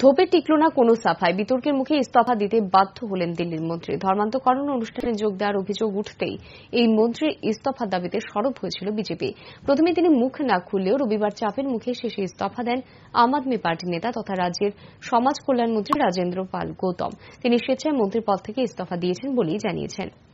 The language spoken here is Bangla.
ধোপে টিকল না কোনো সাফায় বিতর্কের মুখে ইস্তফা দিতে বাধ্য হলেন দিল্লির মন্ত্রী ধর্মান্তকরণ অনুষ্ঠানে যোগ দেওয়ার অভিযোগ উঠতেই এই মন্ত্রীর ইস্তফা দাবিতে সরব হয়েছিল বিজেপি প্রথমে তিনি মুখ না খুললেও রবিবার চাপের মুখে শেষে ইস্তফা দেন আম আদমি পার্টি নেতা তথা রাজ্যের সমাজ কল্যাণ মন্ত্রী রাজেন্দ্র পাল গৌতম তিনি স্বেচ্ছায় মন্ত্রীর পদ থেকে ইস্তফা দিয়েছেন বলেই জানিয়েছেন